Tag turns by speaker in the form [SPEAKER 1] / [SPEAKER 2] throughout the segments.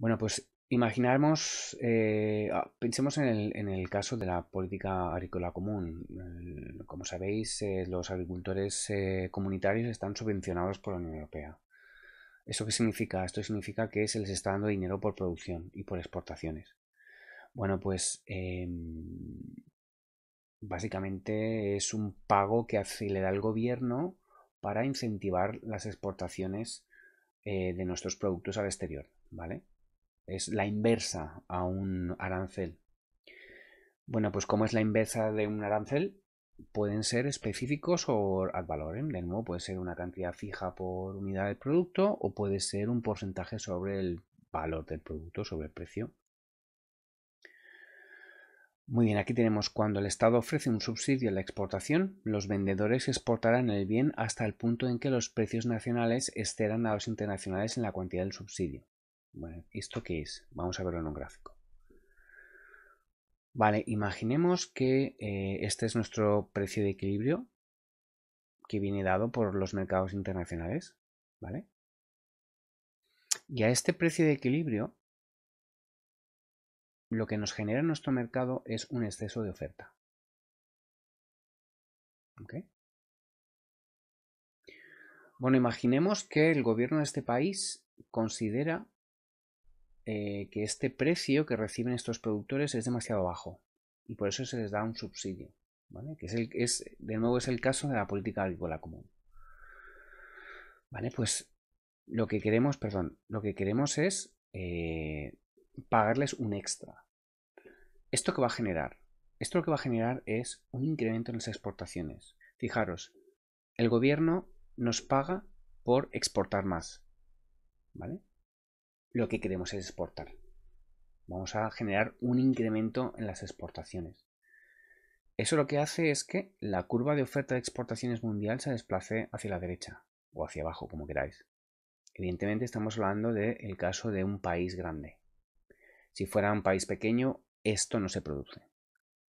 [SPEAKER 1] Bueno, pues imaginamos, eh, ah, pensemos en el, caso de la política agrícola común. como sabéis, eh, los agricultores eh, comunitarios están subvencionados por la Unión Europea. ¿Eso qué significa? Esto significa que se les está dando dinero por producción y por exportaciones. Bueno, pues em, básicamente es un pago que hace, le da el gobierno para incentivar las exportaciones de nuestros productos al exterior, ¿vale? es la inversa a un arancel. Bueno, pues como es la inversa de un arancel, pueden ser específicos o ad valorem. De nuevo, puede ser una cantidad fija por unidad del producto o puede ser un porcentaje sobre el valor del producto, sobre el precio. Muy bien, aquí tenemos cuando el Estado ofrece un subsidio a la exportación, los vendedores exportarán el bien hasta el punto en que los precios nacionales excedan a los internacionales en la cuantía del subsidio. Bueno, ¿esto qué es? Vamos a verlo en un gráfico. Vale, imaginemos que eh, este es nuestro precio de equilibrio que viene dado por los mercados internacionales, ¿vale? Y a este precio de equilibrio lo que nos genera en nuestro mercado es un exceso de oferta. ¿Ok? Bueno, imaginemos que el gobierno de este país considera eh, que este precio que reciben estos productores es demasiado bajo y por eso se les da un subsidio, ¿vale? Que es, el, es de nuevo es el caso de la política agrícola común. Vale, pues lo que queremos, perdón, lo que queremos es eh, pagarles un extra. ¿Esto que va a generar? Esto lo que va a generar es un incremento en las exportaciones. Fijaros, el gobierno nos paga por exportar más. ¿Vale? lo que queremos es exportar. Vamos a generar un incremento en las exportaciones. Eso lo que hace es que la curva de oferta de exportaciones mundial se desplace hacia la derecha o hacia abajo, como queráis. Evidentemente estamos hablando del caso de un país grande. Si fuera un país pequeño, esto no se produce.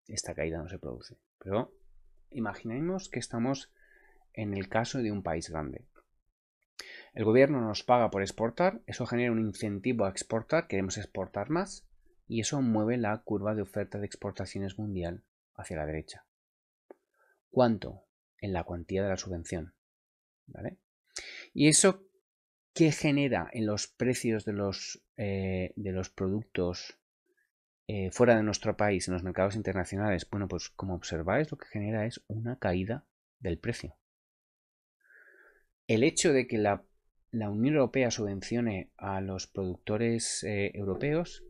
[SPEAKER 1] Esta caída no se produce. Pero imaginemos que estamos en el caso de un país grande. El gobierno nos paga por exportar, eso genera un incentivo a exportar, queremos exportar más, y eso mueve la curva de oferta de exportaciones mundial hacia la derecha. ¿Cuánto? En la cuantía de la subvención. ¿Y eso qué genera en los precios de los, eh, de los productos eh, fuera de nuestro país, en los mercados internacionales? Bueno, pues como observáis, lo que genera es una caída del precio. El hecho de que la la Unión Europea subvencione a los productores eh, europeos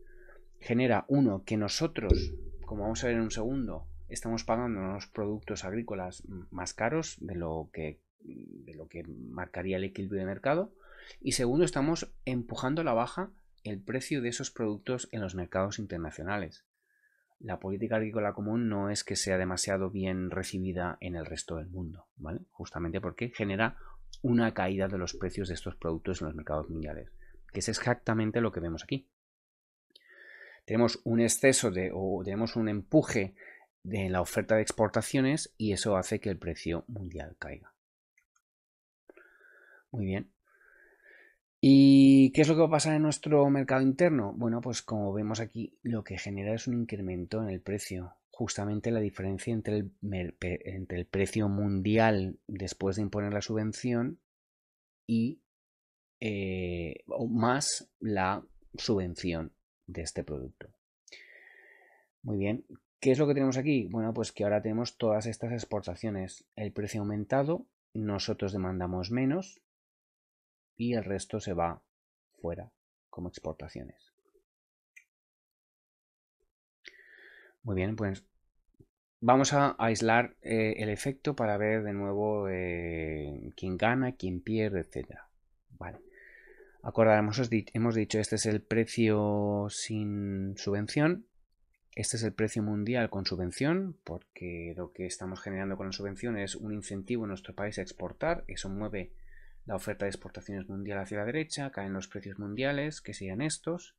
[SPEAKER 1] genera, uno, que nosotros, como vamos a ver en un segundo, estamos pagando unos productos agrícolas más caros de lo que, de lo que marcaría el equilibrio de mercado. Y segundo, estamos empujando a la baja el precio de esos productos en los mercados internacionales. La política agrícola común no es que sea demasiado bien recibida en el resto del mundo, ¿vale? Justamente porque genera una caída de los precios de estos productos en los mercados mundiales, que es exactamente lo que vemos aquí. Tenemos un exceso de, o tenemos un empuje de la oferta de exportaciones y eso hace que el precio mundial caiga. Muy bien. ¿Y qué es lo que va a pasar en nuestro mercado interno? Bueno, pues como vemos aquí, lo que genera es un incremento en el precio justamente la diferencia entre el, entre el precio mundial después de imponer la subvención y eh, más la subvención de este producto. Muy bien, ¿qué es lo que tenemos aquí? Bueno, pues que ahora tenemos todas estas exportaciones, el precio aumentado, nosotros demandamos menos y el resto se va fuera como exportaciones. Muy bien, pues Vamos a aislar eh, el efecto para ver de nuevo eh, quién gana, quién pierde, etc. Vale. Acordaremos, hemos dicho, este es el precio sin subvención. Este es el precio mundial con subvención, porque lo que estamos generando con la subvención es un incentivo en nuestro país a exportar. Eso mueve la oferta de exportaciones mundial hacia la derecha, caen los precios mundiales, que serían estos,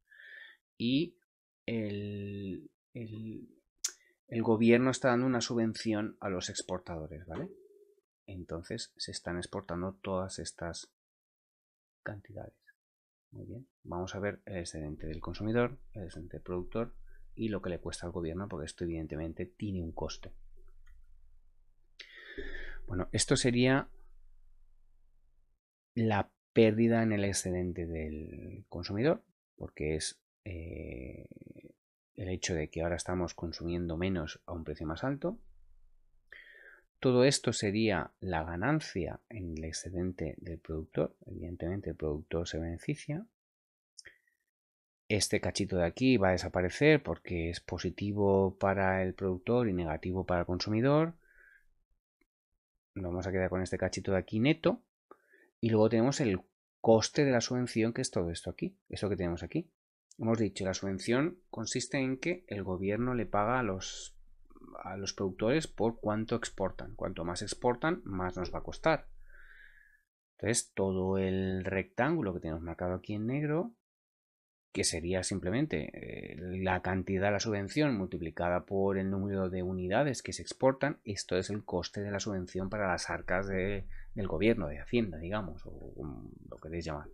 [SPEAKER 1] y el el gobierno está dando una subvención a los exportadores, ¿vale? Entonces se están exportando todas estas cantidades. Muy bien, vamos a ver el excedente del consumidor, el excedente del productor y lo que le cuesta al gobierno, porque esto evidentemente tiene un coste. Bueno, esto sería la pérdida en el excedente del consumidor, porque es eh, el hecho de que ahora estamos consumiendo menos a un precio más alto. Todo esto sería la ganancia en el excedente del productor. Evidentemente el productor se beneficia. Este cachito de aquí va a desaparecer porque es positivo para el productor y negativo para el consumidor. Nos vamos a quedar con este cachito de aquí neto. Y luego tenemos el coste de la subvención, que es todo esto aquí, esto que tenemos aquí hemos dicho, la subvención consiste en que el gobierno le paga a los, a los productores por cuánto exportan. Cuanto más exportan, más nos va a costar. Entonces, todo el rectángulo que tenemos marcado aquí en negro, que sería simplemente eh, la cantidad de la subvención multiplicada por el número de unidades que se exportan, esto es el coste de la subvención para las arcas del gobierno, de Hacienda, digamos, o, o lo queréis llamar.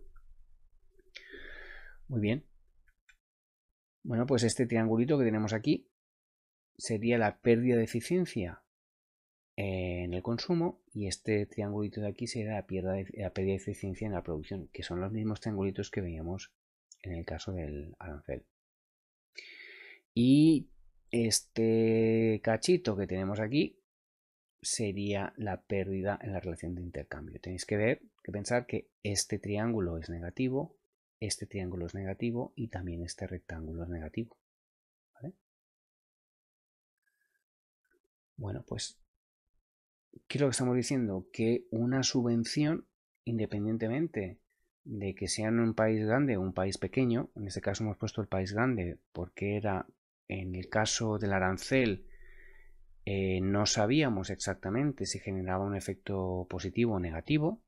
[SPEAKER 1] Muy bien, bueno, pues este triangulito que tenemos aquí sería la pérdida de eficiencia en el consumo y este triangulito de aquí sería la, pérdida de eficiencia en la producción, que son los mismos triangulitos que veíamos en el caso del arancel. Y este cachito que tenemos aquí sería la pérdida en la relación de intercambio. Tenéis que ver, que pensar que este triángulo es negativo este triángulo es negativo y también este rectángulo es negativo. Bueno, pues, ¿qué es lo que estamos diciendo? Que una subvención, independientemente de que sea en un país grande o un país pequeño, en este caso hemos puesto el país grande porque era, en el caso del arancel, eh, no sabíamos exactamente si generaba un efecto positivo o negativo,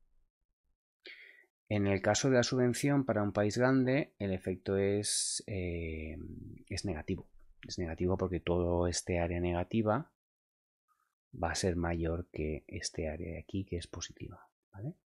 [SPEAKER 1] en el caso de la subvención para un país grande, el efecto es, eh, es negativo. Es negativo porque todo este área negativa va a ser mayor que este área de aquí que es positiva. ¿vale?